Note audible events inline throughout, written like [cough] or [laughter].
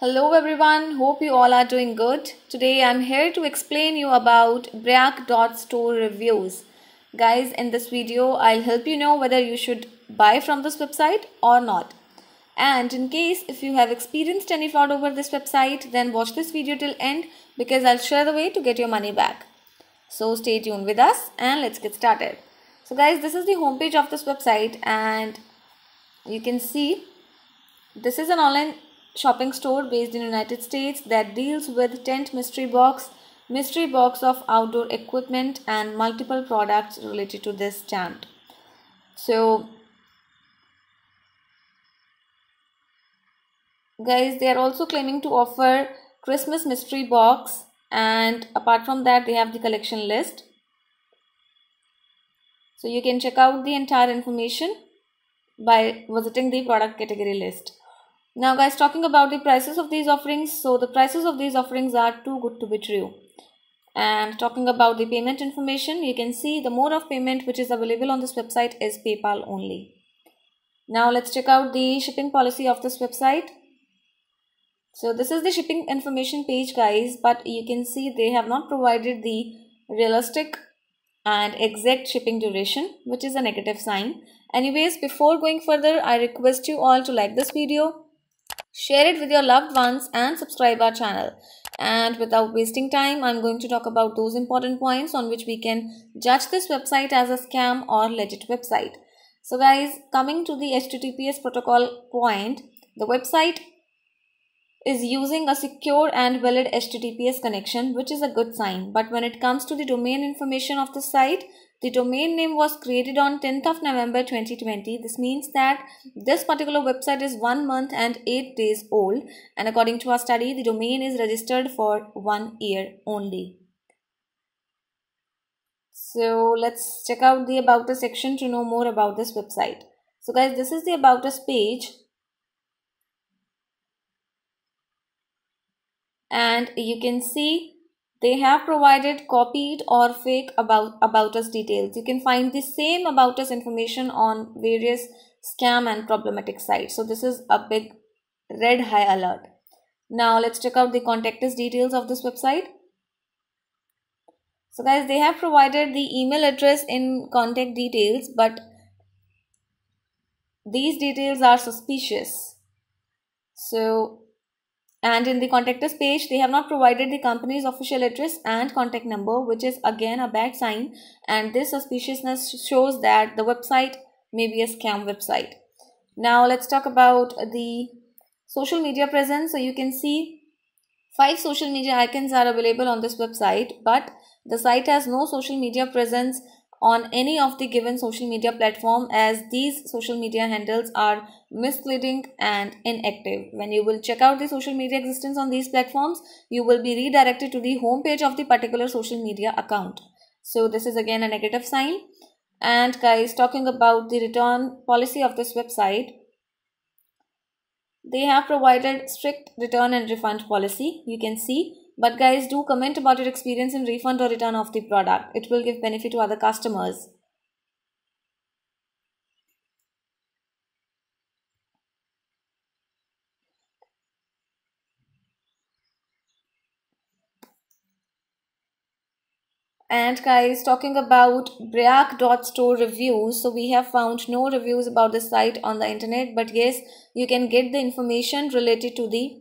Hello everyone, hope you all are doing good. Today I'm here to explain you about Store reviews. Guys, in this video, I'll help you know whether you should buy from this website or not. And in case if you have experienced any fraud over this website, then watch this video till end because I'll share the way to get your money back. So stay tuned with us and let's get started. So guys, this is the homepage of this website and you can see this is an online shopping store based in United States that deals with tent mystery box, mystery box of outdoor equipment and multiple products related to this tent. So guys they are also claiming to offer christmas mystery box and apart from that they have the collection list so you can check out the entire information by visiting the product category list now guys talking about the prices of these offerings so the prices of these offerings are too good to be true and talking about the payment information you can see the mode of payment which is available on this website is paypal only now let's check out the shipping policy of this website so this is the shipping information page guys but you can see they have not provided the realistic and exact shipping duration which is a negative sign anyways before going further i request you all to like this video share it with your loved ones and subscribe our channel and without wasting time i'm going to talk about those important points on which we can judge this website as a scam or legit website so guys coming to the https protocol point the website is using a secure and valid HTTPS connection, which is a good sign. But when it comes to the domain information of the site, the domain name was created on 10th of November 2020. This means that this particular website is 1 month and 8 days old. And according to our study, the domain is registered for 1 year only. So let's check out the About Us section to know more about this website. So guys, this is the About Us page and you can see they have provided copied or fake about, about us details. You can find the same about us information on various scam and problematic sites. So this is a big red high alert. Now let's check out the contact us details of this website. So guys, they have provided the email address in contact details, but these details are suspicious. So and in the contact us page, they have not provided the company's official address and contact number, which is again a bad sign. And this suspiciousness shows that the website may be a scam website. Now let's talk about the social media presence. So you can see five social media icons are available on this website, but the site has no social media presence on any of the given social media platform as these social media handles are misleading and inactive. When you will check out the social media existence on these platforms, you will be redirected to the homepage of the particular social media account. So this is again a negative sign. And guys, talking about the return policy of this website, they have provided strict return and refund policy. You can see but guys, do comment about your experience in refund or return of the product. It will give benefit to other customers. And guys, talking about Brayak.store reviews, so we have found no reviews about the site on the internet, but yes, you can get the information related to the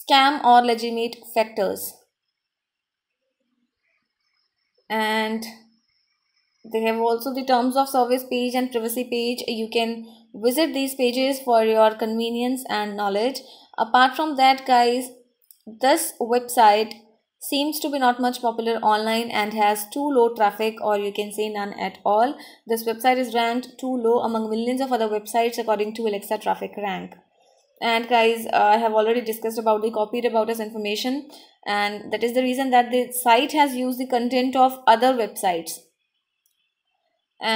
scam or legitimate factors and they have also the terms of service page and privacy page you can visit these pages for your convenience and knowledge apart from that guys this website seems to be not much popular online and has too low traffic or you can say none at all this website is ranked too low among millions of other websites according to alexa traffic rank and guys uh, i have already discussed about the copied about us information and that is the reason that the site has used the content of other websites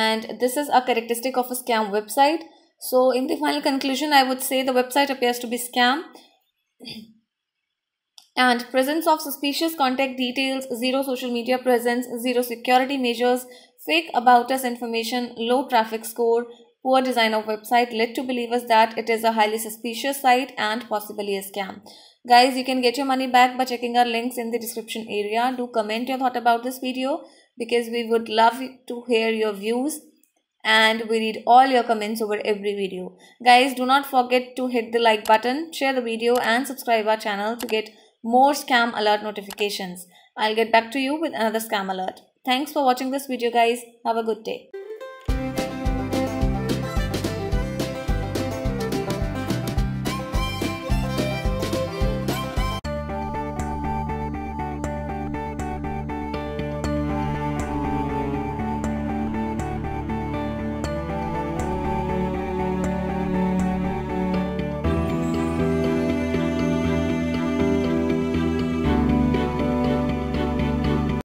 and this is a characteristic of a scam website so in the final conclusion i would say the website appears to be scam [clears throat] and presence of suspicious contact details zero social media presence zero security measures fake about us information low traffic score Poor design of website led to believers that it is a highly suspicious site and possibly a scam. Guys, you can get your money back by checking our links in the description area. Do comment your thought about this video because we would love to hear your views and we read all your comments over every video. Guys, do not forget to hit the like button, share the video and subscribe our channel to get more scam alert notifications. I'll get back to you with another scam alert. Thanks for watching this video guys. Have a good day.